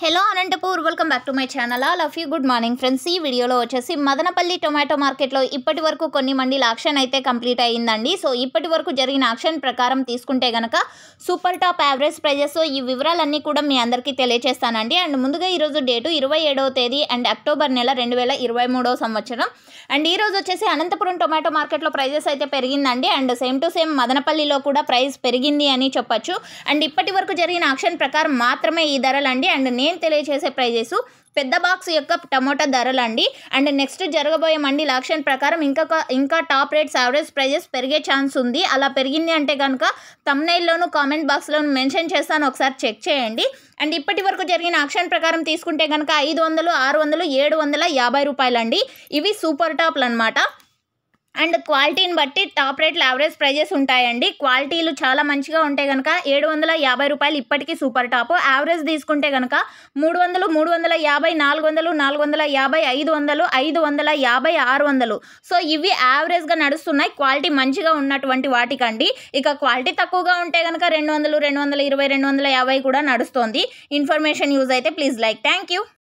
hello Anantapur welcome back to my channel ఆ love you good morning friends ఈ వీడియోలో వచ్చేసి మదనపల్లి టొమాటో మార్కెట్లో ఇప్పటి వరకు కొన్ని మండీల ఆక్షన్ అయితే కంప్లీట్ అయ్యిందండి సో ఇప్పటి వరకు జరిగిన ఆక్షన్ ప్రకారం తీసుకుంటే గనక సూపర్ టాప్ యావరేజ్ ప్రైజెస్ ఈ వివరాలన్నీ కూడా మీ అందరికీ తెలియజేస్తానండి అండ్ ముందుగా ఈరోజు డేటు ఇరవై ఏడవ తేదీ అండ్ అక్టోబర్ నెల రెండు వేల ఇరవై సంవత్సరం అండ్ ఈరోజు వచ్చేసి అనంతపురం టొమాటో మార్కెట్లో ప్రైజెస్ అయితే పెరిగిందండి అండ్ సేమ్ టు సేమ్ మదనపల్లిలో కూడా ప్రైస్ పెరిగింది అని చెప్పచ్చు అండ్ ఇప్పటి వరకు జరిగిన ఆక్షన్ ప్రకారం మాత్రమే ఈ ధరలండి అండ్ నేను తెలియజేసే ప్రైజెస్ పెద్ద బాక్స్ యొక్క టమోటా ధరలు అండి అండ్ నెక్స్ట్ జరగబోయే మండీ లాక్షన్ ప్రకారం ఇంకా ఇంకా టాప్ రేట్స్ యావరేజ్ ప్రైజెస్ పెరిగే ఛాన్స్ ఉంది అలా పెరిగింది అంటే కనుక తమ్నైల్లోనూ కామెంట్ బాక్స్లోను మెన్షన్ చేస్తాను ఒకసారి చెక్ చేయండి అండ్ ఇప్పటి వరకు జరిగిన ఆక్షన్ ప్రకారం తీసుకుంటే కనుక ఐదు వందలు ఆరు వందలు ఏడు వందల యాభై రూపాయలండి ఇవి సూపర్ టాప్లు అనమాట అండ్ క్వాలిటీని బట్టి టాప్ రేట్లు యావరేజ్ ప్రైజెస్ ఉంటాయండి క్వాలిటీలు చాలా మంచిగా ఉంటే కనుక ఏడు వందల యాభై రూపాయలు ఇప్పటికీ సూపర్ టాప్ యావరేజ్ తీసుకుంటే కనుక మూడు వందలు మూడు వందల యాభై నాలుగు వందలు నాలుగు వందల యాభై ఐదు వందలు ఐదు వందల యాభై ఆరు వందలు సో ఇవి యావరేజ్గా నడుస్తున్నాయి క్వాలిటీ మంచిగా ఉన్నటువంటి వాటికండి ఇక క్వాలిటీ తక్కువగా ఉంటే కనుక రెండు వందలు రెండు వందల ఇరవై రెండు వందల యాభై కూడా నడుస్తుంది ఇన్ఫర్మేషన్ యూజ్ అయితే ప్లీజ్ లైక్ థ్యాంక్ యూ